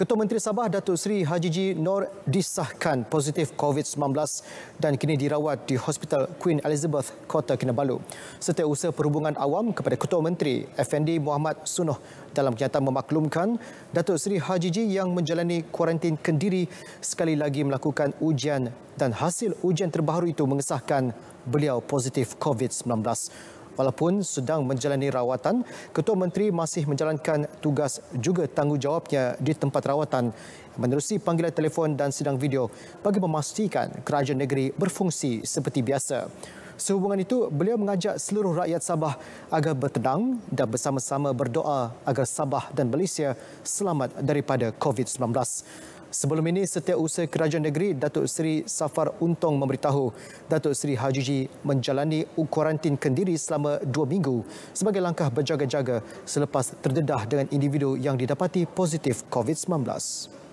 Ketua Menteri Sabah Datuk Seri Haji G. Nor disahkan positif COVID-19 dan kini dirawat di Hospital Queen Elizabeth, Kota Kinabalu. Serta usaha perhubungan awam kepada Ketua Menteri FND Muhammad Sunoh dalam kenyataan memaklumkan Datuk Seri Haji G. yang menjalani kuarantin kendiri sekali lagi melakukan ujian dan hasil ujian terbaru itu mengesahkan beliau positif COVID-19 walaupun sedang menjalani rawatan, Ketua Menteri masih menjalankan tugas juga tanggungjawabnya di tempat rawatan menerusi panggilan telefon dan sidang video bagi memastikan kerajaan negeri berfungsi seperti biasa. Sehubungan itu, beliau mengajak seluruh rakyat Sabah agar bertenang dan bersama-sama berdoa agar Sabah dan Malaysia selamat daripada COVID-19. Sebelum ini, setiausaha kerajaan negeri Datuk Seri Safar Untong memberitahu Datuk Seri Hajiji menjalani kuarantin kendiri selama dua minggu sebagai langkah berjaga-jaga selepas terdedah dengan individu yang didapati positif COVID-19.